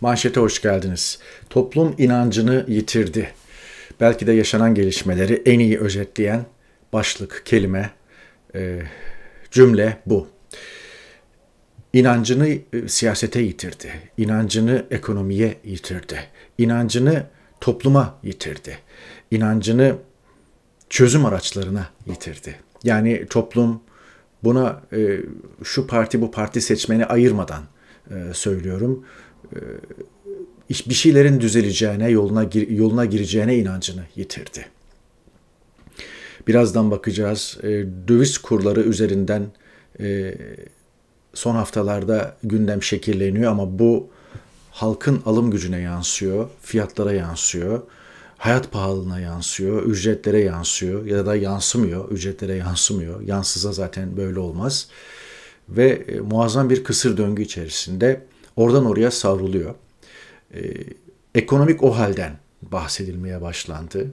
Manşete hoş geldiniz. Toplum inancını yitirdi. Belki de yaşanan gelişmeleri en iyi özetleyen başlık, kelime, e, cümle bu. İnancını e, siyasete yitirdi. İnancını ekonomiye yitirdi. İnancını topluma yitirdi. İnancını çözüm araçlarına yitirdi. Yani toplum buna e, şu parti bu parti seçmeni ayırmadan e, söylüyorum e, bir şeylerin düzeleceğine, yoluna yoluna gireceğine inancını yitirdi. Birazdan bakacağız. E, döviz kurları üzerinden e, son haftalarda gündem şekilleniyor ama bu halkın alım gücüne yansıyor, fiyatlara yansıyor, hayat pahalılığına yansıyor, ücretlere yansıyor ya da yansımıyor, ücretlere yansımıyor. Yansıza zaten böyle olmaz. Ve muazzam bir kısır döngü içerisinde oradan oraya savruluyor. E, ekonomik o halden bahsedilmeye başlandı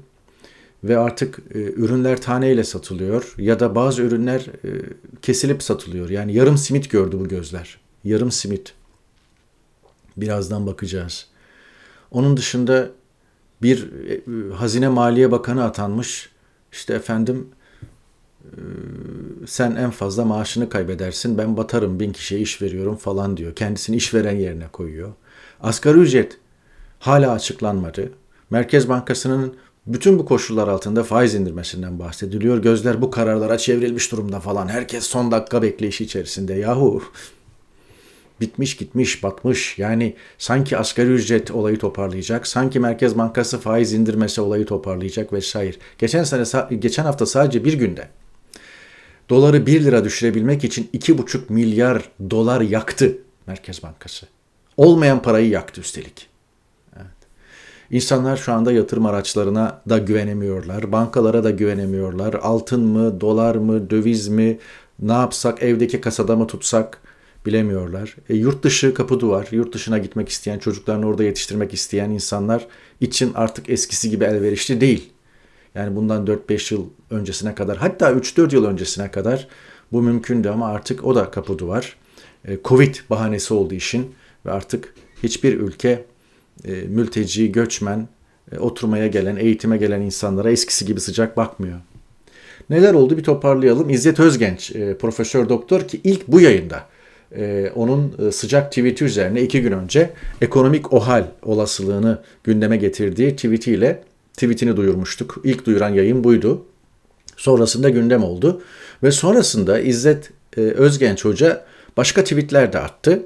ve artık e, ürünler taneyle satılıyor ya da bazı ürünler e, kesilip satılıyor. Yani yarım simit gördü bu gözler. Yarım simit. Birazdan bakacağız. Onun dışında bir e, e Hazine Maliye Bakanı atanmış. İşte efendim sen en fazla maaşını kaybedersin ben batarım bin kişiye iş veriyorum falan diyor. Kendisini işveren yerine koyuyor. Asgari ücret hala açıklanmadı. Merkez Bankası'nın bütün bu koşullar altında faiz indirmesinden bahsediliyor. Gözler bu kararlara çevrilmiş durumda falan. Herkes son dakika bekleyişi içerisinde. Yahu bitmiş gitmiş batmış. Yani sanki asgari ücret olayı toparlayacak, sanki Merkez Bankası faiz indirmesi olayı toparlayacak vesaire. Geçen sene geçen hafta sadece bir günde Doları 1 lira düşürebilmek için 2,5 milyar dolar yaktı Merkez Bankası. Olmayan parayı yaktı üstelik. Evet. İnsanlar şu anda yatırım araçlarına da güvenemiyorlar, bankalara da güvenemiyorlar. Altın mı, dolar mı, döviz mi, ne yapsak, evdeki kasada mı tutsak bilemiyorlar. E, yurt dışı kapı duvar, yurt dışına gitmek isteyen, çocuklarını orada yetiştirmek isteyen insanlar için artık eskisi gibi elverişli değil. Yani bundan 4-5 yıl öncesine kadar hatta 3-4 yıl öncesine kadar bu mümkündü ama artık o da kapı duvar. E, Covid bahanesi olduğu için ve artık hiçbir ülke e, mülteci, göçmen, e, oturmaya gelen, eğitime gelen insanlara eskisi gibi sıcak bakmıyor. Neler oldu bir toparlayalım. İzzet Özgenç, profesör doktor ki ilk bu yayında onun sıcak tweet'i üzerine iki gün önce ekonomik OHAL olasılığını gündeme getirdiği tweetiyle tweetini duyurmuştuk. İlk duyuran yayın buydu. Sonrasında gündem oldu. Ve sonrasında İzzet e, Özgenç Hoca başka tweetler de attı.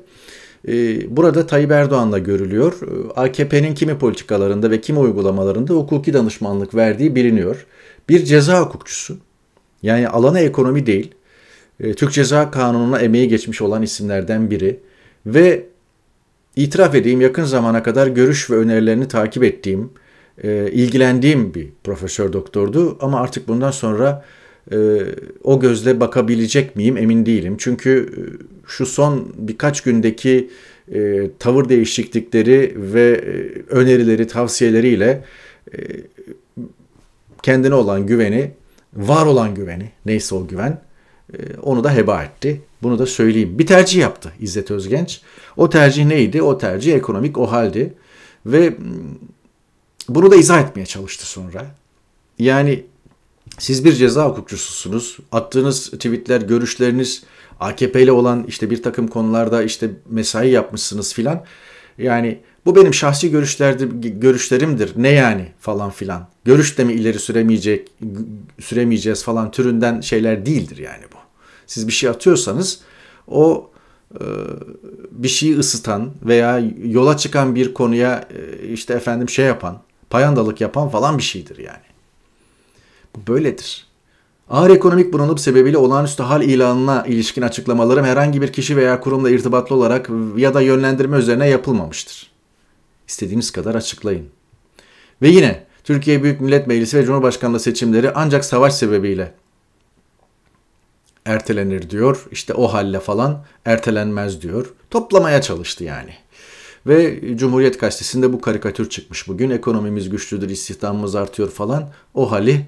E, burada Tayyip Erdoğan'la görülüyor. E, AKP'nin kimi politikalarında ve kimi uygulamalarında hukuki danışmanlık verdiği biliniyor. Bir ceza hukukçusu. Yani alana ekonomi değil. E, Türk Ceza Kanunu'na emeği geçmiş olan isimlerden biri. Ve itiraf edeyim yakın zamana kadar görüş ve önerilerini takip ettiğim, e, ilgilendiğim bir profesör doktordu ama artık bundan sonra e, o gözle bakabilecek miyim emin değilim. Çünkü e, şu son birkaç gündeki e, tavır değişiklikleri ve e, önerileri, tavsiyeleriyle e, kendine olan güveni, var olan güveni, neyse o güven e, onu da heba etti. Bunu da söyleyeyim. Bir tercih yaptı İzzet Özgenç. O tercih neydi? O tercih ekonomik o haldi. Ve bunu da izah etmeye çalıştı sonra. Yani siz bir ceza hukukçususunuz. Attığınız tweetler, görüşleriniz AKP ile olan işte bir takım konularda işte mesai yapmışsınız filan. Yani bu benim şahsi görüşlerde görüşlerimdir. Ne yani falan filan. Görüş de mi ileri süremeyecek, süremeyeceğiz falan türünden şeyler değildir yani bu. Siz bir şey atıyorsanız o e, bir şeyi ısıtan veya yola çıkan bir konuya e, işte efendim şey yapan payandalık yapan falan bir şeydir yani. Bu böyledir. Ağır ekonomik bunalım sebebiyle olağanüstü hal ilanına ilişkin açıklamalarım herhangi bir kişi veya kurumla irtibatlı olarak ya da yönlendirme üzerine yapılmamıştır. İstediğiniz kadar açıklayın. Ve yine Türkiye Büyük Millet Meclisi ve Cumhurbaşkanlığı seçimleri ancak savaş sebebiyle ertelenir diyor. İşte o halle falan ertelenmez diyor. Toplamaya çalıştı yani. Ve Cumhuriyet Gazetesi'nde bu karikatür çıkmış bugün. Ekonomimiz güçlüdür, istihdamımız artıyor falan. O hali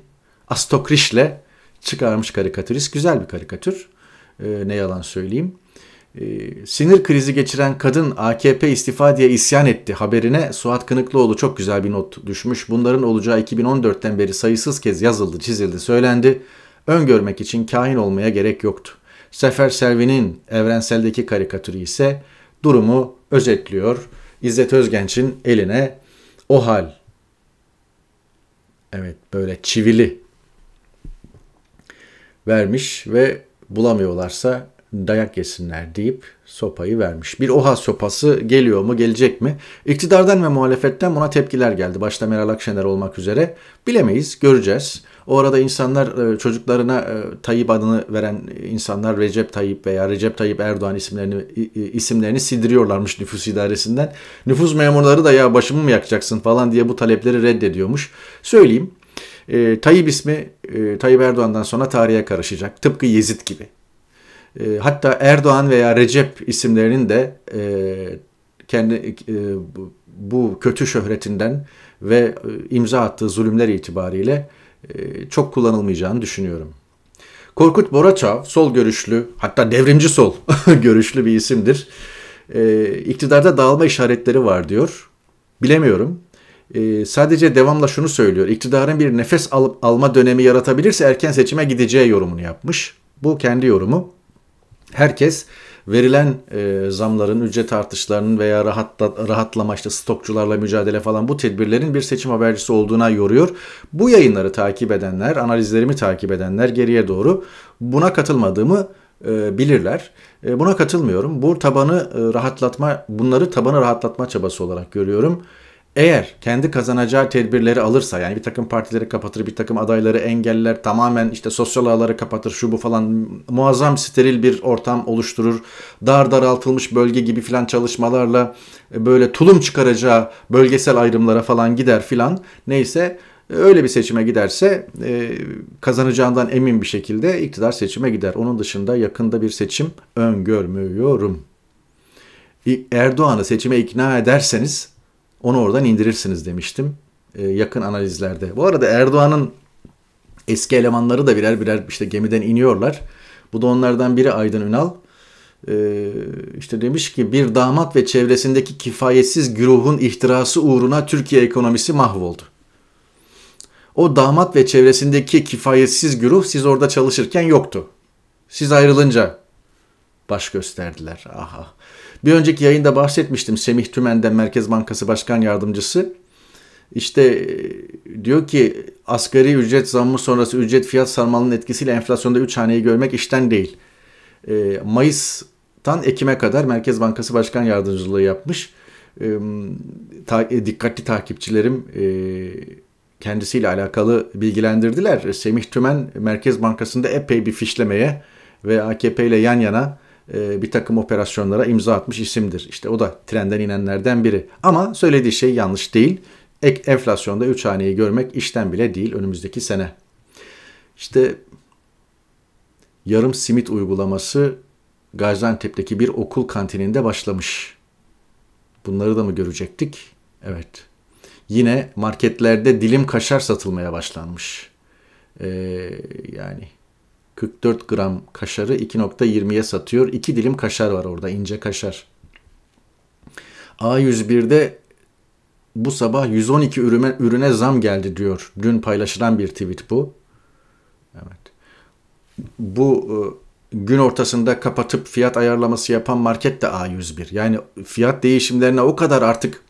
Astokriş'le çıkarmış karikatürist. Güzel bir karikatür. E, ne yalan söyleyeyim. E, sinir krizi geçiren kadın AKP istifa diye isyan etti haberine Suat Kınıklıoğlu çok güzel bir not düşmüş. Bunların olacağı 2014'ten beri sayısız kez yazıldı, çizildi, söylendi. Öngörmek için kahin olmaya gerek yoktu. Sefer Selvi'nin evrenseldeki karikatürü ise durumu özetliyor. İzzet Özgenç'in eline o hal. Evet böyle çivili vermiş ve bulamıyorlarsa dayak yesinler deyip sopayı vermiş. Bir oha sopası geliyor mu gelecek mi? İktidardan ve muhalefetten buna tepkiler geldi. Başta Meral Akşener olmak üzere. Bilemeyiz göreceğiz. O arada insanlar e, çocuklarına e, Tayyip adını veren insanlar Recep Tayyip veya Recep Tayyip Erdoğan isimlerini isimlerini sildiriyorlarmış nüfus idaresinden. Nüfus memurları da ya başımı mı yakacaksın falan diye bu talepleri reddediyormuş. Söyleyeyim e, Tayyip ismi e, Tayyip Erdoğan'dan sonra tarihe karışacak. Tıpkı Yezid gibi. E, hatta Erdoğan veya Recep isimlerinin de e, kendi e, bu kötü şöhretinden ve e, imza attığı zulümler itibariyle e, çok kullanılmayacağını düşünüyorum. Korkut Boraçav sol görüşlü hatta devrimci sol görüşlü bir isimdir. E, iktidarda dağılma işaretleri var diyor. Bilemiyorum. E, sadece devamla şunu söylüyor. İktidarın bir nefes alıp alma dönemi yaratabilirse erken seçime gideceği yorumunu yapmış. Bu kendi yorumu. Herkes verilen e, zamların, ücret artışlarının veya rahatla, rahatlama işte stokçularla mücadele falan bu tedbirlerin bir seçim habercisi olduğuna yoruyor. Bu yayınları takip edenler, analizlerimi takip edenler geriye doğru buna katılmadığımı e, bilirler. E, buna katılmıyorum. Bu tabanı e, rahatlatma, bunları tabanı rahatlatma çabası olarak görüyorum eğer kendi kazanacağı tedbirleri alırsa yani bir takım partileri kapatır, bir takım adayları engeller, tamamen işte sosyal ağları kapatır, şu bu falan muazzam steril bir ortam oluşturur. Dar daraltılmış bölge gibi filan çalışmalarla e, böyle tulum çıkaracağı bölgesel ayrımlara falan gider filan neyse e, öyle bir seçime giderse e, kazanacağından emin bir şekilde iktidar seçime gider. Onun dışında yakında bir seçim öngörmüyorum. Erdoğan'ı seçime ikna ederseniz onu oradan indirirsiniz demiştim e, yakın analizlerde. Bu arada Erdoğan'ın eski elemanları da birer birer işte gemiden iniyorlar. Bu da onlardan biri Aydın Ünal. E, işte demiş ki bir damat ve çevresindeki kifayetsiz güruhun ihtirası uğruna Türkiye ekonomisi mahvoldu. O damat ve çevresindeki kifayetsiz güruh siz orada çalışırken yoktu. Siz ayrılınca baş gösterdiler. Aha. Bir önceki yayında bahsetmiştim Semih Tümen'den Merkez Bankası Başkan Yardımcısı. İşte e, diyor ki asgari ücret zammı sonrası ücret fiyat sarmalının etkisiyle enflasyonda 3 haneyi görmek işten değil. E, Mayıs'tan Ekim'e kadar Merkez Bankası Başkan Yardımcılığı yapmış. E, dikkatli takipçilerim kendisiyle alakalı bilgilendirdiler. Semih Tümen Merkez Bankası'nda epey bir fişlemeye ve AKP ile yan yana e, bir takım operasyonlara imza atmış isimdir. İşte o da trenden inenlerden biri. Ama söylediği şey yanlış değil. Ek enflasyonda 3 haneyi görmek işten bile değil önümüzdeki sene. İşte yarım simit uygulaması Gaziantep'teki bir okul kantininde başlamış. Bunları da mı görecektik? Evet. Yine marketlerde dilim kaşar satılmaya başlanmış. Ee, yani 44 gram kaşarı 2.20'ye satıyor. 2 dilim kaşar var orada ince kaşar. A101'de bu sabah 112 ürüne, ürüne zam geldi diyor. Dün paylaşılan bir tweet bu. Evet. Bu e, gün ortasında kapatıp fiyat ayarlaması yapan market de A101. Yani fiyat değişimlerine o kadar artık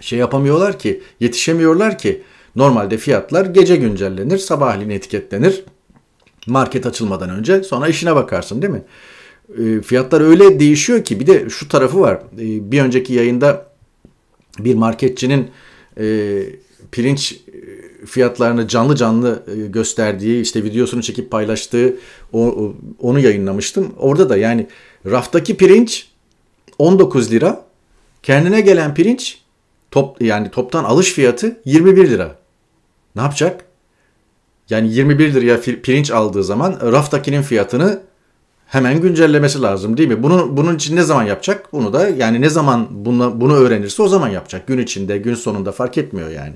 şey yapamıyorlar ki, yetişemiyorlar ki. Normalde fiyatlar gece güncellenir, sabahleyin etiketlenir. Market açılmadan önce sonra işine bakarsın değil mi? Ee, fiyatlar öyle değişiyor ki bir de şu tarafı var. Ee, bir önceki yayında bir marketçinin e, pirinç e, fiyatlarını canlı canlı e, gösterdiği işte videosunu çekip paylaştığı onu yayınlamıştım. Orada da yani raftaki pirinç 19 lira kendine gelen pirinç top yani toptan alış fiyatı 21 lira. Ne yapacak? Yani 21 liraya pirinç aldığı zaman raftakinin fiyatını hemen güncellemesi lazım değil mi? Bunu bunun için ne zaman yapacak? Bunu da yani ne zaman bunu bunu öğrenirse o zaman yapacak. Gün içinde, gün sonunda fark etmiyor yani.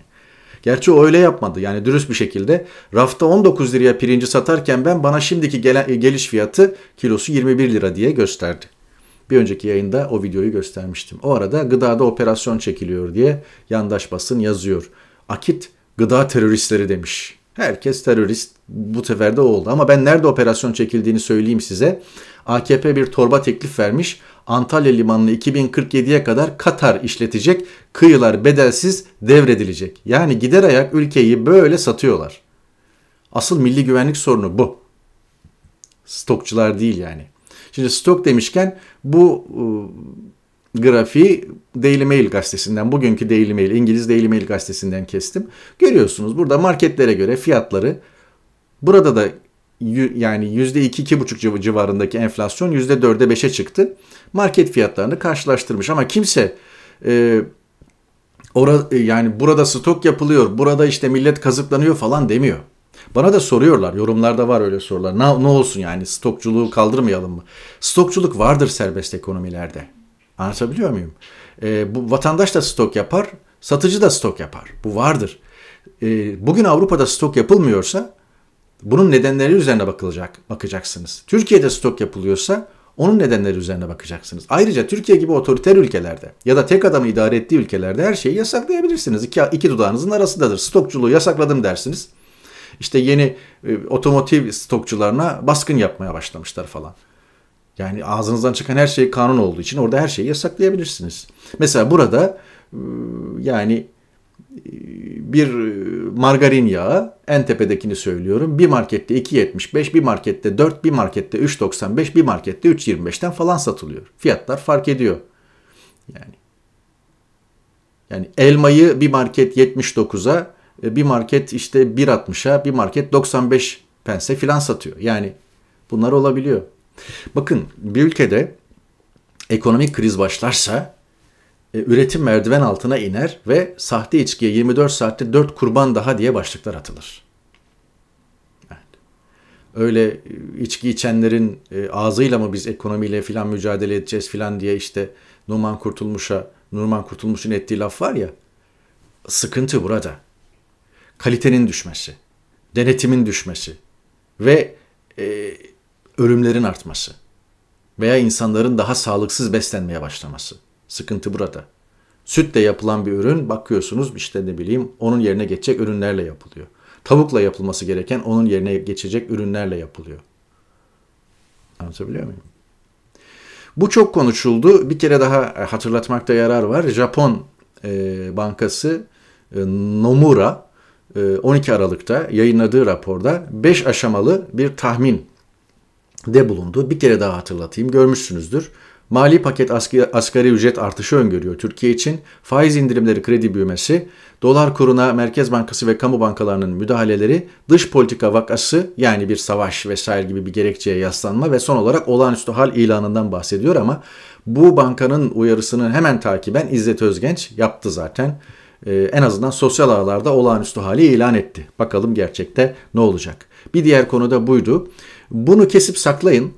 Gerçi o öyle yapmadı. Yani dürüst bir şekilde rafta 19 liraya pirinci satarken ben bana şimdiki gelen, geliş fiyatı kilosu 21 lira diye gösterdi. Bir önceki yayında o videoyu göstermiştim. O arada gıdada operasyon çekiliyor diye yandaş basın yazıyor. Akit gıda teröristleri demiş. Herkes terörist bu sefer de oldu. Ama ben nerede operasyon çekildiğini söyleyeyim size. AKP bir torba teklif vermiş. Antalya Limanı'nı 2047'ye kadar Katar işletecek. Kıyılar bedelsiz devredilecek. Yani gider ayak ülkeyi böyle satıyorlar. Asıl milli güvenlik sorunu bu. Stokçular değil yani. Şimdi stok demişken bu ıı, grafiği Daily Mail gazetesinden, bugünkü Daily Mail, İngiliz Daily Mail gazetesinden kestim. Görüyorsunuz burada marketlere göre fiyatları burada da yani %2-2,5 civarındaki enflasyon %4'e 5'e çıktı. Market fiyatlarını karşılaştırmış ama kimse e, ora, e, yani burada stok yapılıyor, burada işte millet kazıklanıyor falan demiyor. Bana da soruyorlar. Yorumlarda var öyle sorular. Ne, ne olsun yani stokçuluğu kaldırmayalım mı? Stokçuluk vardır serbest ekonomilerde. Anlatabiliyor muyum? E, bu vatandaş da stok yapar, satıcı da stok yapar. Bu vardır. E, bugün Avrupa'da stok yapılmıyorsa bunun nedenleri üzerine bakılacak, bakacaksınız. Türkiye'de stok yapılıyorsa onun nedenleri üzerine bakacaksınız. Ayrıca Türkiye gibi otoriter ülkelerde ya da tek adamı idare ettiği ülkelerde her şeyi yasaklayabilirsiniz. İki, iki dudağınızın arasındadır. Stokçuluğu yasakladım dersiniz. İşte yeni e, otomotiv stokçularına baskın yapmaya başlamışlar falan. Yani ağzınızdan çıkan her şey kanun olduğu için orada her şeyi yasaklayabilirsiniz. Mesela burada e, yani e, bir e, margarin yağı en tepedekini söylüyorum. Bir markette 2.75, bir markette 4, bir markette 3.95, bir markette 3.25'ten falan satılıyor. Fiyatlar fark ediyor. Yani yani elmayı bir market 79'a, bir market işte 1.60'a, bir market 95 pense filan satıyor. Yani bunlar olabiliyor. Bakın bir ülkede ekonomik kriz başlarsa e, üretim merdiven altına iner ve sahte içkiye 24 saatte 4 kurban daha diye başlıklar atılır. Öyle e, içki içenlerin e, ağzıyla mı biz ekonomiyle filan mücadele edeceğiz filan diye işte Numan Kurtulmuş'a, Nurman Kurtulmuş'un ettiği laf var ya, sıkıntı burada. Kalitenin düşmesi, denetimin düşmesi ve e, ölümlerin artması veya insanların daha sağlıksız beslenmeye başlaması. Sıkıntı burada. Sütle yapılan bir ürün bakıyorsunuz işte ne bileyim onun yerine geçecek ürünlerle yapılıyor. Tavukla yapılması gereken onun yerine geçecek ürünlerle yapılıyor. Anlatabiliyor muyum? Bu çok konuşuldu. Bir kere daha e, hatırlatmakta yarar var. Japon e, bankası e, Nomura e, 12 Aralık'ta yayınladığı raporda 5 aşamalı bir tahmin de bulundu. Bir kere daha hatırlatayım görmüşsünüzdür. Mali paket asgari ücret artışı öngörüyor Türkiye için. Faiz indirimleri kredi büyümesi, dolar kuruna Merkez Bankası ve kamu bankalarının müdahaleleri, dış politika vakası yani bir savaş vesaire gibi bir gerekçeye yaslanma ve son olarak olağanüstü hal ilanından bahsediyor ama bu bankanın uyarısını hemen takiben İzzet Özgenç yaptı zaten. Ee, en azından sosyal ağlarda olağanüstü hali ilan etti. Bakalım gerçekte ne olacak. Bir diğer konu da buydu. Bunu kesip saklayın.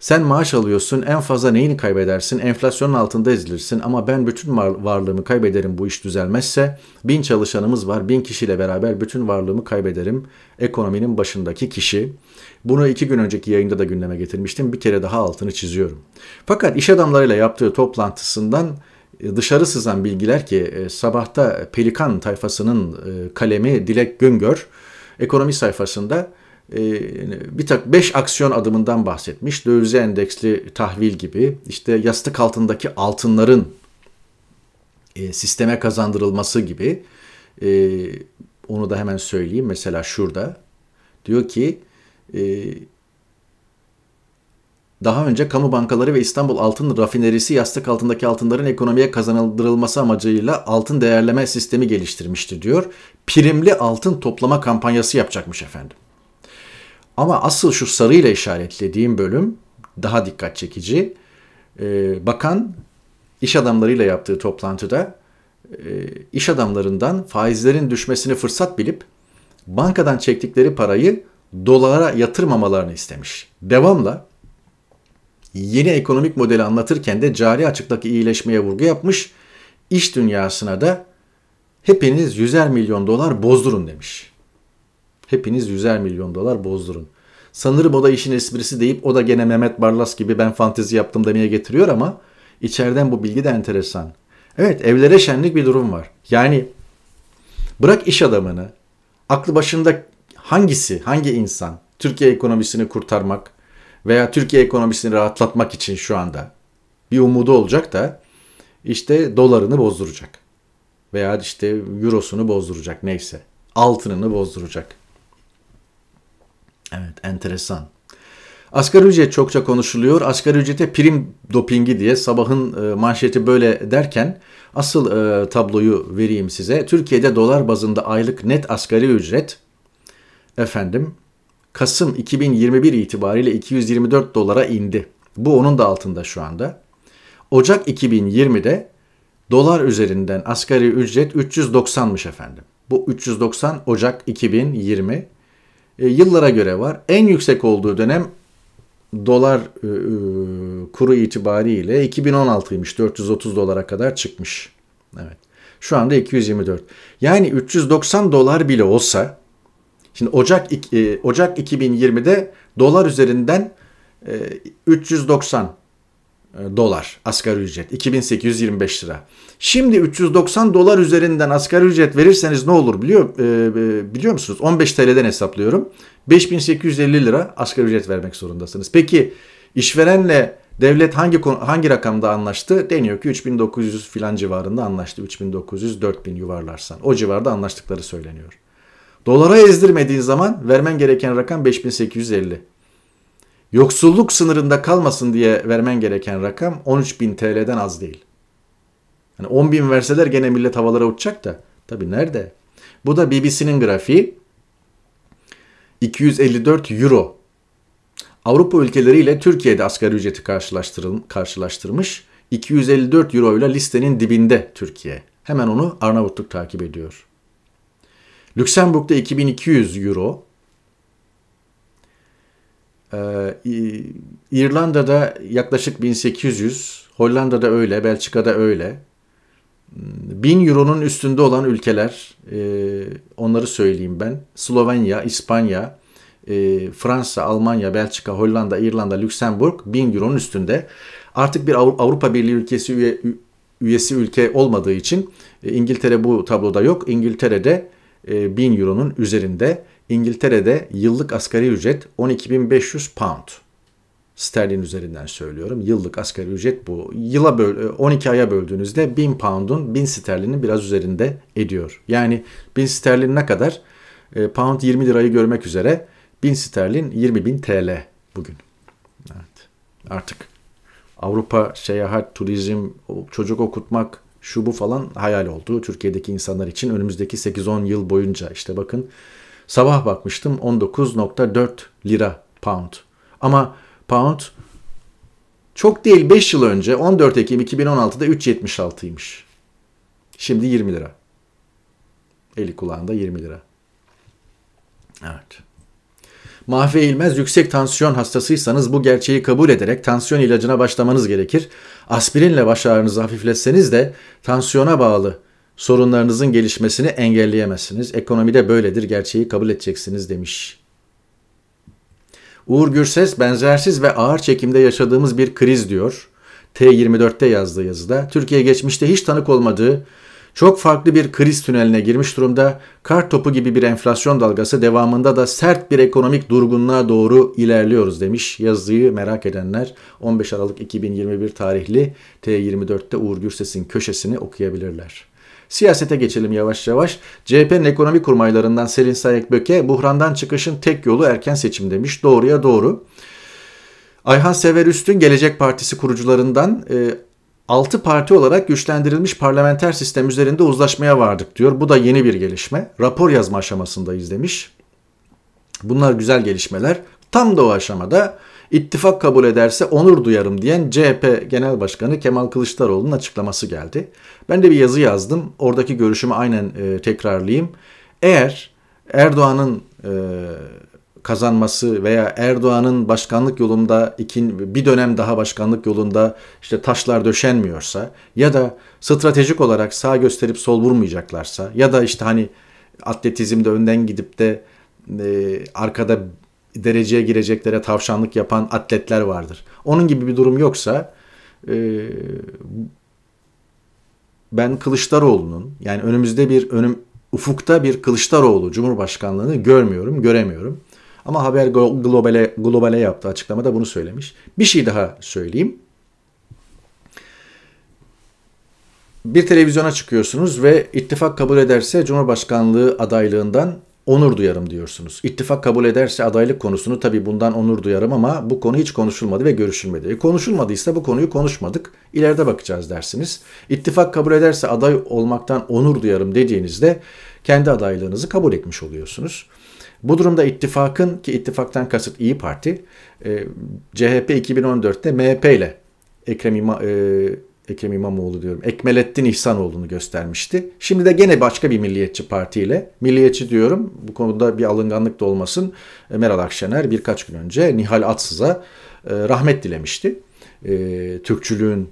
Sen maaş alıyorsun en fazla neyini kaybedersin? Enflasyonun altında ezilirsin ama ben bütün varlığımı kaybederim bu iş düzelmezse. Bin çalışanımız var bin kişiyle beraber bütün varlığımı kaybederim. Ekonominin başındaki kişi. Bunu iki gün önceki yayında da gündeme getirmiştim. Bir kere daha altını çiziyorum. Fakat iş adamlarıyla yaptığı toplantısından e, dışarı sızan bilgiler ki e, sabahta Pelikan tayfasının e, kalemi Dilek Güngör ekonomi sayfasında ee, bir tak 5 aksiyon adımından bahsetmiş. Dövize endeksli tahvil gibi işte yastık altındaki altınların e, sisteme kazandırılması gibi ee, onu da hemen söyleyeyim. Mesela şurada diyor ki e, daha önce kamu bankaları ve İstanbul Altın Rafinerisi yastık altındaki altınların ekonomiye kazandırılması amacıyla altın değerleme sistemi geliştirmiştir diyor. Primli altın toplama kampanyası yapacakmış efendim. Ama asıl şu sarıyla işaretlediğim bölüm daha dikkat çekici. Ee, bakan iş adamlarıyla yaptığı toplantıda e, iş adamlarından faizlerin düşmesini fırsat bilip bankadan çektikleri parayı dolara yatırmamalarını istemiş. Devamla yeni ekonomik modeli anlatırken de cari açıktaki iyileşmeye vurgu yapmış. İş dünyasına da hepiniz 100'er milyon dolar bozdurun demiş. Hepiniz yüzer milyon dolar bozdurun. Sanırım o da işin esprisi deyip o da gene Mehmet Barlas gibi ben fantezi yaptım demeye getiriyor ama içeriden bu bilgi de enteresan. Evet evlere şenlik bir durum var. Yani bırak iş adamını, aklı başında hangisi, hangi insan Türkiye ekonomisini kurtarmak veya Türkiye ekonomisini rahatlatmak için şu anda bir umudu olacak da işte dolarını bozduracak veya işte eurosunu bozduracak neyse altınını bozduracak. Evet enteresan. Asgari ücret çokça konuşuluyor. Asgari ücrete prim dopingi diye sabahın e, manşeti böyle derken asıl e, tabloyu vereyim size. Türkiye'de dolar bazında aylık net asgari ücret efendim Kasım 2021 itibariyle 224 dolara indi. Bu onun da altında şu anda. Ocak 2020'de dolar üzerinden asgari ücret 390'mış efendim. Bu 390 Ocak 2020 e, yıllara göre var. En yüksek olduğu dönem dolar e, e kuru itibariyle 2016'ymış. 430 dolara kadar çıkmış. Evet. Şu anda 224. Yani 390 dolar bile olsa şimdi Ocak e, Ocak 2020'de dolar üzerinden e, 390 e, dolar asgari ücret 2825 lira. Şimdi 390 dolar üzerinden asgari ücret verirseniz ne olur biliyor e, e, biliyor musunuz? 15 TL'den hesaplıyorum. 5850 lira asgari ücret vermek zorundasınız. Peki işverenle devlet hangi hangi rakamda anlaştı? Deniyor ki 3900 filan civarında anlaştı. 3900 4000 yuvarlarsan o civarda anlaştıkları söyleniyor. Dolara ezdirmediğin zaman vermen gereken rakam 5850 yoksulluk sınırında kalmasın diye vermen gereken rakam 13.000 TL'den az değil. Yani 10 bin verseler gene millet havalara uçacak da. Tabii nerede? Bu da BBC'nin grafiği. 254 euro. Avrupa ülkeleriyle Türkiye'de asgari ücreti karşılaştırmış. 254 euro ile listenin dibinde Türkiye. Hemen onu Arnavutluk takip ediyor. Lüksemburg'da 2200 euro, ee, İrlanda'da yaklaşık 1800, Hollanda'da öyle, Belçika'da öyle. 1000 hmm, euronun üstünde olan ülkeler, e, onları söyleyeyim ben. Slovenya, İspanya, e, Fransa, Almanya, Belçika, Hollanda, İrlanda, Lüksemburg 1000 euronun üstünde. Artık bir Avrupa Birliği ülkesi üye, üyesi ülke olmadığı için e, İngiltere bu tabloda yok. İngiltere'de 1000 euronun üzerinde. İngiltere'de yıllık asgari ücret 12.500 pound. Sterlin üzerinden söylüyorum. Yıllık asgari ücret bu. Yıla böl 12 aya böldüğünüzde 1000 pound'un 1000 sterlinin biraz üzerinde ediyor. Yani 1000 sterlin ne kadar? E, pound 20 lirayı görmek üzere 1000 sterlin 20.000 TL bugün. Evet. Artık Avrupa seyahat, turizm, çocuk okutmak şu bu falan hayal oldu. Türkiye'deki insanlar için önümüzdeki 8-10 yıl boyunca işte bakın Sabah bakmıştım 19.4 lira pound. Ama pound çok değil 5 yıl önce 14 Ekim 2016'da 3.76'ymış. Şimdi 20 lira. Eli kulağında 20 lira. Evet. Mahfi eğilmez yüksek tansiyon hastasıysanız bu gerçeği kabul ederek tansiyon ilacına başlamanız gerekir. Aspirinle baş ağrınızı hafifletseniz de tansiyona bağlı sorunlarınızın gelişmesini engelleyemezsiniz. Ekonomide böyledir, gerçeği kabul edeceksiniz demiş. Uğur Gürses benzersiz ve ağır çekimde yaşadığımız bir kriz diyor. T24'te yazdığı yazıda. Türkiye geçmişte hiç tanık olmadığı çok farklı bir kriz tüneline girmiş durumda. Kar topu gibi bir enflasyon dalgası devamında da sert bir ekonomik durgunluğa doğru ilerliyoruz demiş yazıyı merak edenler 15 Aralık 2021 tarihli T24'te Uğur Gürses'in köşesini okuyabilirler. Siyasete geçelim yavaş yavaş. CHP'nin ekonomi kurmaylarından Selin Sayekböke buhrandan çıkışın tek yolu erken seçim demiş. Doğruya doğru. Ayhan Sever Üstün Gelecek Partisi kurucularından e, 6 parti olarak güçlendirilmiş parlamenter sistem üzerinde uzlaşmaya vardık diyor. Bu da yeni bir gelişme. Rapor yazma aşamasındayız demiş. Bunlar güzel gelişmeler. Tam da o aşamada İttifak kabul ederse onur duyarım diyen CHP Genel Başkanı Kemal Kılıçdaroğlu'nun açıklaması geldi. Ben de bir yazı yazdım. Oradaki görüşümü aynen e, tekrarlayayım. Eğer Erdoğan'ın e, kazanması veya Erdoğan'ın başkanlık yolunda ikin, bir dönem daha başkanlık yolunda işte taşlar döşenmiyorsa ya da stratejik olarak sağ gösterip sol vurmayacaklarsa ya da işte hani atletizmde önden gidip de e, arkada dereceye gireceklere tavşanlık yapan atletler vardır. Onun gibi bir durum yoksa e, ben Kılıçdaroğlu'nun yani önümüzde bir önüm ufukta bir Kılıçdaroğlu Cumhurbaşkanlığını görmüyorum, göremiyorum. Ama Haber Global'e, globale yaptığı açıklamada bunu söylemiş. Bir şey daha söyleyeyim. Bir televizyona çıkıyorsunuz ve ittifak kabul ederse Cumhurbaşkanlığı adaylığından onur duyarım diyorsunuz. İttifak kabul ederse adaylık konusunu tabii bundan onur duyarım ama bu konu hiç konuşulmadı ve görüşülmedi. E konuşulmadıysa bu konuyu konuşmadık. İleride bakacağız dersiniz. İttifak kabul ederse aday olmaktan onur duyarım dediğinizde kendi adaylığınızı kabul etmiş oluyorsunuz. Bu durumda ittifakın ki ittifaktan kasıt İyi Parti, e, CHP 2014'te MHP ile Ekrem İma, e, Ekrem İmamoğlu diyorum. Ekmelettin İhsanoğlu'nu göstermişti. Şimdi de gene başka bir milliyetçi partiyle. Milliyetçi diyorum. Bu konuda bir alınganlık da olmasın. E, Meral Akşener birkaç gün önce Nihal Atsız'a e, rahmet dilemişti. E, Türkçülüğün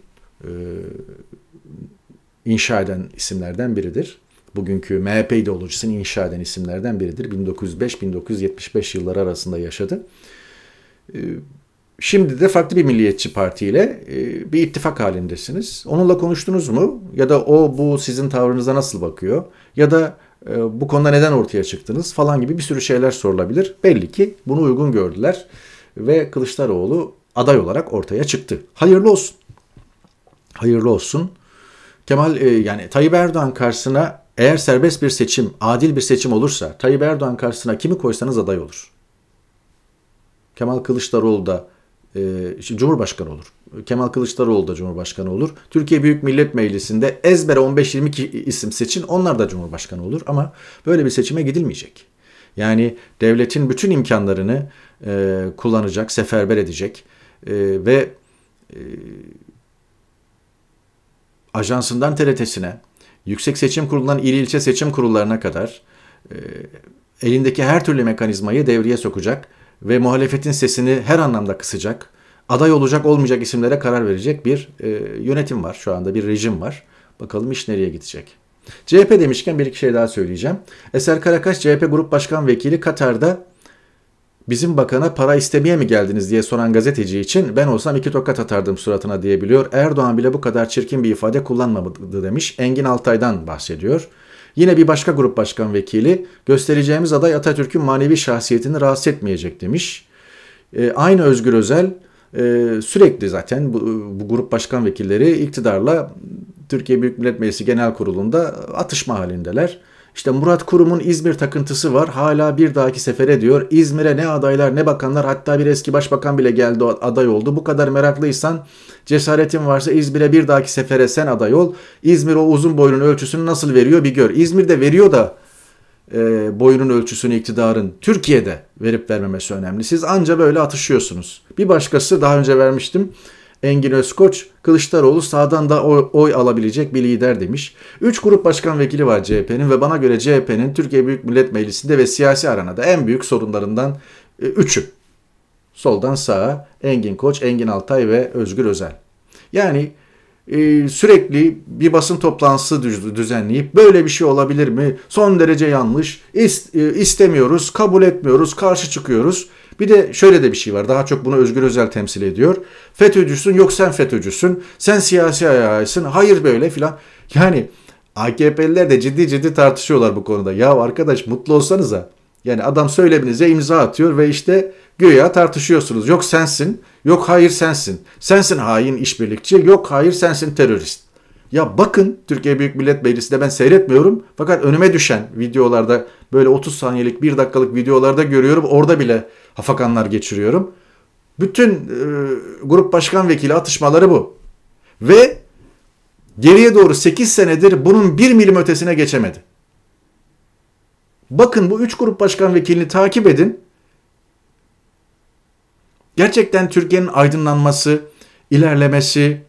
inşa eden isimlerden biridir. Bugünkü MHP ideolojisini inşa eden isimlerden biridir. 1905-1975 yılları arasında yaşadı Şimdi de farklı bir milliyetçi partiyle e, bir ittifak halindesiniz. Onunla konuştunuz mu? Ya da o bu sizin tavrınıza nasıl bakıyor? Ya da e, bu konuda neden ortaya çıktınız falan gibi bir sürü şeyler sorulabilir. Belli ki bunu uygun gördüler ve Kılıçdaroğlu aday olarak ortaya çıktı. Hayırlı olsun. Hayırlı olsun. Kemal e, yani Tayyip Erdoğan karşısına eğer serbest bir seçim, adil bir seçim olursa Tayyip Erdoğan karşısına kimi koysanız aday olur. Kemal Kılıçdaroğlu da e, şimdi Cumhurbaşkanı olur. Kemal Kılıçdaroğlu da Cumhurbaşkanı olur. Türkiye Büyük Millet Meclisi'nde ezbere 15 22 isim seçin onlar da Cumhurbaşkanı olur ama böyle bir seçime gidilmeyecek. Yani devletin bütün imkanlarını e, kullanacak, seferber edecek e, ve e, ajansından TRT'sine, Yüksek Seçim Kurulu'ndan il ilçe seçim kurullarına kadar e, elindeki her türlü mekanizmayı devreye sokacak ve muhalefetin sesini her anlamda kısacak, aday olacak olmayacak isimlere karar verecek bir e, yönetim var şu anda, bir rejim var. Bakalım iş nereye gidecek. CHP demişken bir iki şey daha söyleyeceğim. Eser Karakaş CHP Grup Başkan Vekili Katar'da bizim bakana para istemeye mi geldiniz diye soran gazeteci için ben olsam iki tokat atardım suratına diyebiliyor. Erdoğan bile bu kadar çirkin bir ifade kullanmadı demiş. Engin Altay'dan bahsediyor. Yine bir başka grup başkan vekili göstereceğimiz aday Atatürk'ün manevi şahsiyetini rahatsız etmeyecek demiş. E, aynı Özgür Özel e, sürekli zaten bu, bu grup başkan vekilleri iktidarla Türkiye Büyük Millet Meclisi Genel Kurulu'nda atışma halindeler. İşte Murat Kurum'un İzmir takıntısı var. Hala bir dahaki sefere diyor. İzmir'e ne adaylar ne bakanlar hatta bir eski başbakan bile geldi aday oldu. Bu kadar meraklıysan cesaretin varsa İzmir'e bir dahaki sefere sen aday ol. İzmir o uzun boyunun ölçüsünü nasıl veriyor bir gör. İzmir'de veriyor da e, boyunun ölçüsünü iktidarın Türkiye'de verip vermemesi önemli. Siz anca böyle atışıyorsunuz. Bir başkası daha önce vermiştim. Engin Özkoç, Kılıçdaroğlu sağdan da oy alabilecek bir lider demiş. Üç grup başkan vekili var CHP'nin ve bana göre CHP'nin Türkiye Büyük Millet Meclisi'nde ve siyasi aranada en büyük sorunlarından e, üçü. Soldan sağa Engin Koç, Engin Altay ve Özgür Özel. Yani e, sürekli bir basın toplantısı düzenleyip böyle bir şey olabilir mi? Son derece yanlış. İst, e, istemiyoruz, kabul etmiyoruz, karşı çıkıyoruz. Bir de şöyle de bir şey var. Daha çok bunu Özgür Özel temsil ediyor. FETÖ'cüsün yok sen FETÖ'cüsün. Sen siyasi ayağısın. Hayır böyle filan. Yani AKP'liler de ciddi ciddi tartışıyorlar bu konuda. Ya arkadaş mutlu olsanıza. Yani adam söyleminize imza atıyor ve işte güya tartışıyorsunuz. Yok sensin, yok hayır sensin. Sensin hain işbirlikçi, yok hayır sensin terörist. Ya bakın Türkiye Büyük Millet Meclisi'nde ben seyretmiyorum. Fakat önüme düşen videolarda böyle 30 saniyelik 1 dakikalık videolarda görüyorum. Orada bile hafakanlar geçiriyorum. Bütün e, grup başkan vekili atışmaları bu. Ve geriye doğru 8 senedir bunun 1 milim ötesine geçemedi. Bakın bu 3 grup başkan vekilini takip edin. Gerçekten Türkiye'nin aydınlanması, ilerlemesi,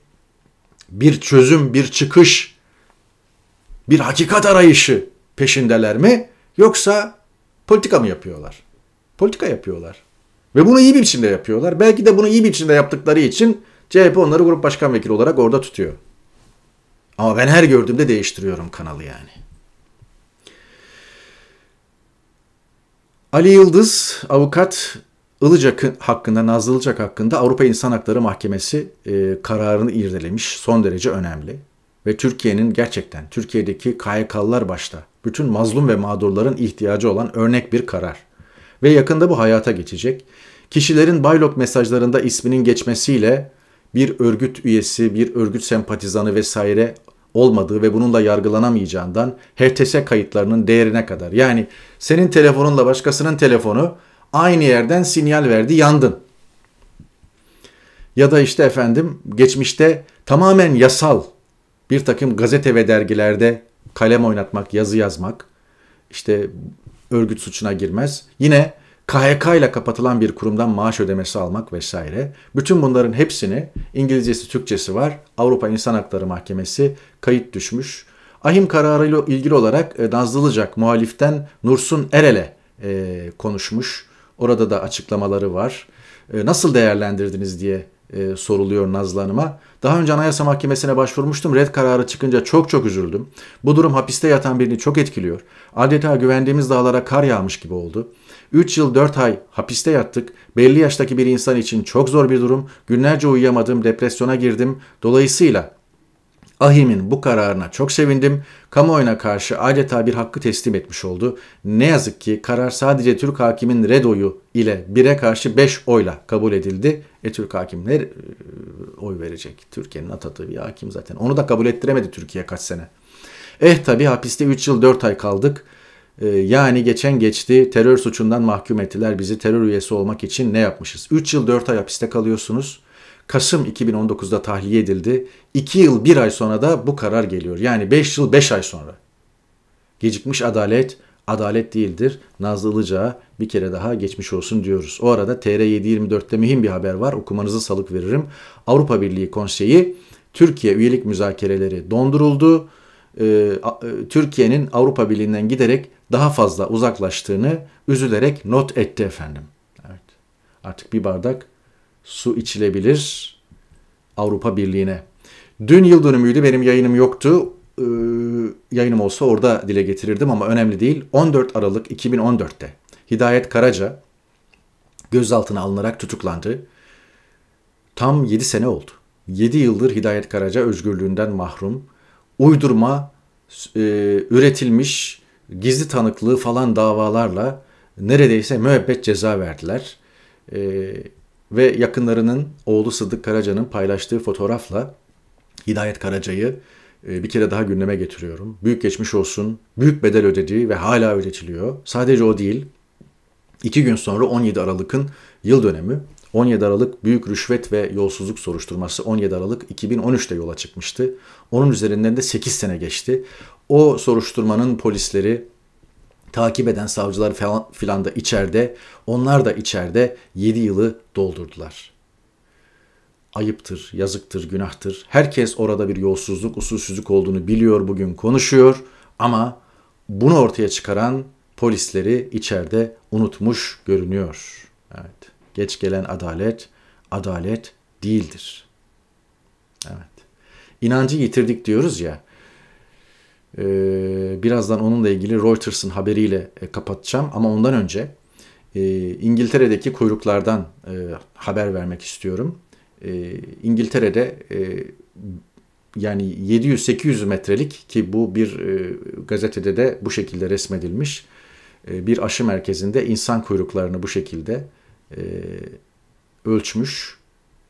bir çözüm, bir çıkış, bir hakikat arayışı peşindeler mi? Yoksa politika mı yapıyorlar? Politika yapıyorlar. Ve bunu iyi bir biçimde yapıyorlar. Belki de bunu iyi bir biçimde yaptıkları için CHP onları grup başkan vekili olarak orada tutuyor. Ama ben her gördüğümde değiştiriyorum kanalı yani. Ali Yıldız avukat Ilıcak hakkında, Nazlı Ilıcak hakkında Avrupa İnsan Hakları Mahkemesi e, kararını irdelemiş. Son derece önemli. Ve Türkiye'nin gerçekten, Türkiye'deki KYK'lılar başta bütün mazlum ve mağdurların ihtiyacı olan örnek bir karar. Ve yakında bu hayata geçecek. Kişilerin Baylok mesajlarında isminin geçmesiyle bir örgüt üyesi, bir örgüt sempatizanı vesaire olmadığı ve bununla yargılanamayacağından HTS kayıtlarının değerine kadar. Yani senin telefonunla başkasının telefonu aynı yerden sinyal verdi, yandın. Ya da işte efendim geçmişte tamamen yasal bir takım gazete ve dergilerde kalem oynatmak, yazı yazmak işte örgüt suçuna girmez. Yine KHK ile kapatılan bir kurumdan maaş ödemesi almak vesaire. Bütün bunların hepsini İngilizcesi, Türkçesi var. Avrupa İnsan Hakları Mahkemesi kayıt düşmüş. Ahim kararıyla ilgili olarak e, Nazlılıcak muhaliften Nursun Erel'e e, konuşmuş. Orada da açıklamaları var. E, nasıl değerlendirdiniz diye e, soruluyor Nazlı Hanım'a. Daha önce Anayasa Mahkemesi'ne başvurmuştum. Red kararı çıkınca çok çok üzüldüm. Bu durum hapiste yatan birini çok etkiliyor. Adeta güvendiğimiz dağlara kar yağmış gibi oldu. 3 yıl 4 ay hapiste yattık. Belli yaştaki bir insan için çok zor bir durum. Günlerce uyuyamadım, depresyona girdim. Dolayısıyla Ahim'in bu kararına çok sevindim. Kamuoyuna karşı adeta bir hakkı teslim etmiş oldu. Ne yazık ki karar sadece Türk hakimin red oyu ile 1'e karşı 5 oyla kabul edildi. E, Türk hakimler e, oy verecek. Türkiye'nin atadığı bir hakim zaten. Onu da kabul ettiremedi Türkiye kaç sene. Eh tabii hapiste 3 yıl 4 ay kaldık. E, yani geçen geçti terör suçundan mahkum ettiler bizi terör üyesi olmak için ne yapmışız? 3 yıl 4 ay hapiste kalıyorsunuz. Kasım 2019'da tahliye edildi. 2 yıl 1 ay sonra da bu karar geliyor. Yani 5 yıl 5 ay sonra. Gecikmiş adalet adalet değildir. Nazlı Ilıca bir kere daha geçmiş olsun diyoruz. O arada TR724'te mühim bir haber var. Okumanızı salık veririm. Avrupa Birliği Konseyi Türkiye üyelik müzakereleri donduruldu. Ee, e, Türkiye'nin Avrupa Birliği'nden giderek daha fazla uzaklaştığını üzülerek not etti efendim. Evet. Artık bir bardak su içilebilir Avrupa Birliği'ne. Dün yıl dönümüydü benim yayınım yoktu e, yayınım olsa orada dile getirirdim ama önemli değil. 14 Aralık 2014'te Hidayet Karaca gözaltına alınarak tutuklandı. Tam 7 sene oldu. 7 yıldır Hidayet Karaca özgürlüğünden mahrum. Uydurma e, üretilmiş gizli tanıklığı falan davalarla neredeyse müebbet ceza verdiler. E, ve yakınlarının oğlu Sıddık Karaca'nın paylaştığı fotoğrafla Hidayet Karaca'yı e, bir kere daha gündeme getiriyorum. Büyük geçmiş olsun. Büyük bedel ödediği ve hala ödetiliyor. Sadece o değil. İki gün sonra 17 Aralık'ın yıl dönemi. 17 Aralık büyük rüşvet ve yolsuzluk soruşturması 17 Aralık 2013'te yola çıkmıştı. Onun üzerinden de 8 sene geçti. O soruşturmanın polisleri takip eden savcılar falan filan da içeride, onlar da içeride 7 yılı doldurdular ayıptır, yazıktır, günahtır. Herkes orada bir yolsuzluk, usulsüzlük olduğunu biliyor, bugün konuşuyor ama bunu ortaya çıkaran polisleri içeride unutmuş görünüyor. Evet. Geç gelen adalet adalet değildir. Evet. İnancı yitirdik diyoruz ya. Ee, birazdan onunla ilgili Reuters'ın haberiyle e, kapatacağım ama ondan önce e, İngiltere'deki kuyruklardan e, haber vermek istiyorum e, İngiltere'de e, yani 700-800 metrelik ki bu bir e, gazetede de bu şekilde resmedilmiş e, bir aşı merkezinde insan kuyruklarını bu şekilde e, ölçmüş.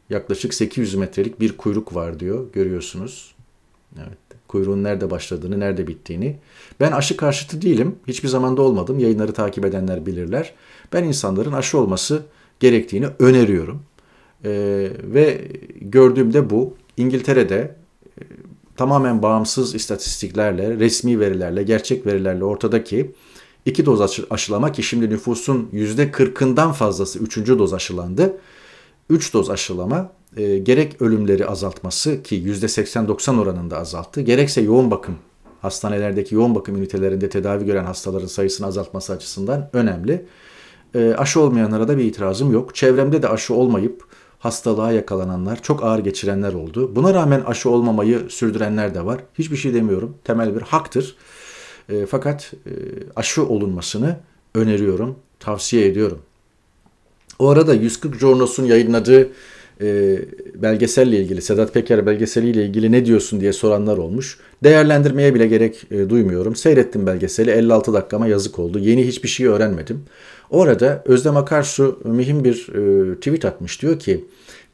Yaklaşık 800 metrelik bir kuyruk var diyor görüyorsunuz. Evet. Kuyruğun nerede başladığını, nerede bittiğini. Ben aşı karşıtı değilim. Hiçbir zamanda olmadım. Yayınları takip edenler bilirler. Ben insanların aşı olması gerektiğini öneriyorum. E, ve gördüğüm de bu. İngiltere'de e, tamamen bağımsız istatistiklerle, resmi verilerle, gerçek verilerle ortadaki iki doz aşı, aşılama ki şimdi nüfusun yüzde kırkından fazlası üçüncü doz aşılandı. Üç doz aşılama e, gerek ölümleri azaltması ki yüzde %80-90 oranında azalttı, gerekse yoğun bakım hastanelerdeki yoğun bakım ünitelerinde tedavi gören hastaların sayısını azaltması açısından önemli. E, aşı olmayanlara da bir itirazım yok. Çevremde de aşı olmayıp hastalığa yakalananlar, çok ağır geçirenler oldu. Buna rağmen aşı olmamayı sürdürenler de var. Hiçbir şey demiyorum. Temel bir haktır. E, fakat e, aşı olunmasını öneriyorum, tavsiye ediyorum. O arada 140 Jornos'un yayınladığı e, belgeselle ilgili, Sedat Peker belgeseliyle ilgili ne diyorsun diye soranlar olmuş. Değerlendirmeye bile gerek e, duymuyorum. Seyrettim belgeseli, 56 dakikama yazık oldu. Yeni hiçbir şey öğrenmedim. Orada Özlem Akarsu mühim bir e, tweet atmış. Diyor ki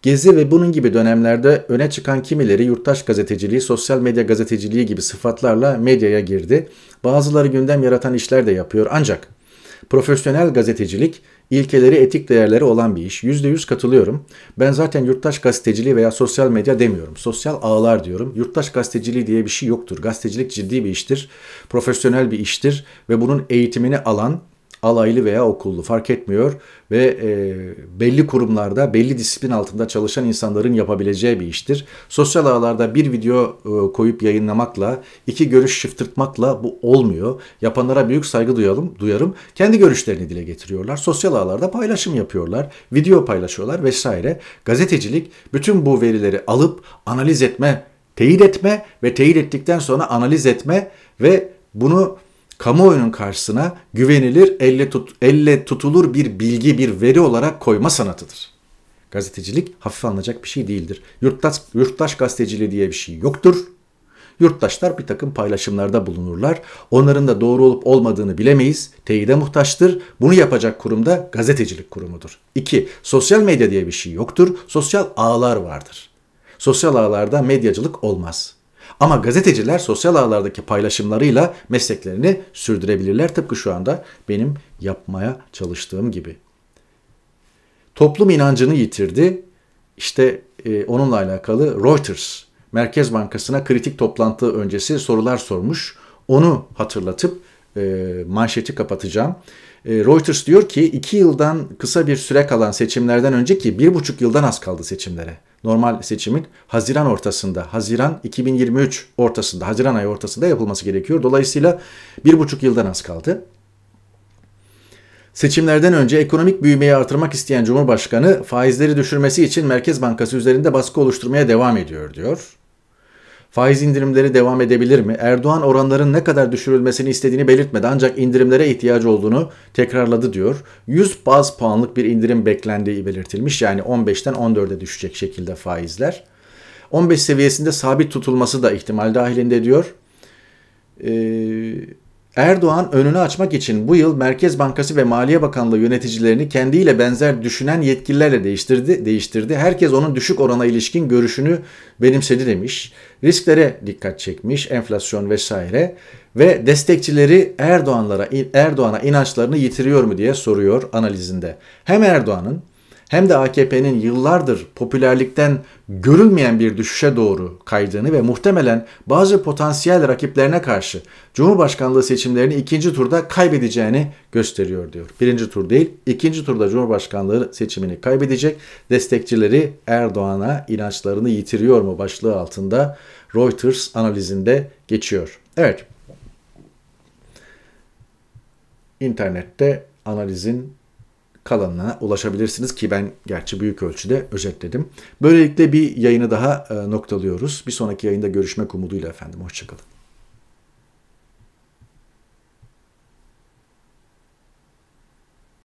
Gezi ve bunun gibi dönemlerde öne çıkan kimileri yurttaş gazeteciliği, sosyal medya gazeteciliği gibi sıfatlarla medyaya girdi. Bazıları gündem yaratan işler de yapıyor ancak profesyonel gazetecilik ilkeleri, etik değerleri olan bir iş. %100 katılıyorum. Ben zaten yurttaş gazeteciliği veya sosyal medya demiyorum. Sosyal ağlar diyorum. Yurttaş gazeteciliği diye bir şey yoktur. Gazetecilik ciddi bir iştir. Profesyonel bir iştir ve bunun eğitimini alan alaylı veya okullu fark etmiyor ve e, belli kurumlarda belli disiplin altında çalışan insanların yapabileceği bir iştir. Sosyal ağlarda bir video e, koyup yayınlamakla, iki görüş şıftırtmakla bu olmuyor. Yapanlara büyük saygı duyalım, duyarım. Kendi görüşlerini dile getiriyorlar. Sosyal ağlarda paylaşım yapıyorlar, video paylaşıyorlar vesaire. Gazetecilik bütün bu verileri alıp analiz etme, teyit etme ve teyit ettikten sonra analiz etme ve bunu kamuoyunun karşısına güvenilir, elle, tut, elle tutulur bir bilgi, bir veri olarak koyma sanatıdır. Gazetecilik hafife alınacak bir şey değildir. Yurttaş, yurttaş gazeteciliği diye bir şey yoktur. Yurttaşlar bir takım paylaşımlarda bulunurlar. Onların da doğru olup olmadığını bilemeyiz. Teyide muhtaçtır. Bunu yapacak kurum da gazetecilik kurumudur. 2. Sosyal medya diye bir şey yoktur. Sosyal ağlar vardır. Sosyal ağlarda medyacılık olmaz. Ama gazeteciler sosyal ağlardaki paylaşımlarıyla mesleklerini sürdürebilirler tıpkı şu anda benim yapmaya çalıştığım gibi. Toplum inancını yitirdi. İşte e, onunla alakalı Reuters Merkez Bankası'na kritik toplantı öncesi sorular sormuş. Onu hatırlatıp e, manşeti kapatacağım. E, Reuters diyor ki 2 yıldan kısa bir süre kalan seçimlerden önceki ki 1,5 yıldan az kaldı seçimlere. Normal seçimin Haziran ortasında, Haziran 2023 ortasında, Haziran ayı ortasında yapılması gerekiyor. Dolayısıyla 1,5 yıldan az kaldı. Seçimlerden önce ekonomik büyümeyi artırmak isteyen Cumhurbaşkanı faizleri düşürmesi için Merkez Bankası üzerinde baskı oluşturmaya devam ediyor diyor. Faiz indirimleri devam edebilir mi? Erdoğan oranların ne kadar düşürülmesini istediğini belirtmedi ancak indirimlere ihtiyacı olduğunu tekrarladı diyor. 100 baz puanlık bir indirim beklendiği belirtilmiş. Yani 15'ten 14'e düşecek şekilde faizler. 15 seviyesinde sabit tutulması da ihtimal dahilinde diyor. Eee Erdoğan önünü açmak için bu yıl Merkez Bankası ve Maliye Bakanlığı yöneticilerini kendiyle benzer düşünen yetkililerle değiştirdi. değiştirdi. Herkes onun düşük orana ilişkin görüşünü benimsedi demiş. Risklere dikkat çekmiş, enflasyon vesaire ve destekçileri Erdoğanlara Erdoğan'a inançlarını yitiriyor mu diye soruyor analizinde. Hem Erdoğan'ın hem de AKP'nin yıllardır popülerlikten görülmeyen bir düşüşe doğru kaydığını ve muhtemelen bazı potansiyel rakiplerine karşı Cumhurbaşkanlığı seçimlerini ikinci turda kaybedeceğini gösteriyor diyor. Birinci tur değil, ikinci turda Cumhurbaşkanlığı seçimini kaybedecek. Destekçileri Erdoğan'a inançlarını yitiriyor mu başlığı altında Reuters analizinde geçiyor. Evet. internette analizin kalanına ulaşabilirsiniz ki ben gerçi büyük ölçüde özetledim. Böylelikle bir yayını daha e, noktalıyoruz. Bir sonraki yayında görüşmek umuduyla efendim. Hoşçakalın.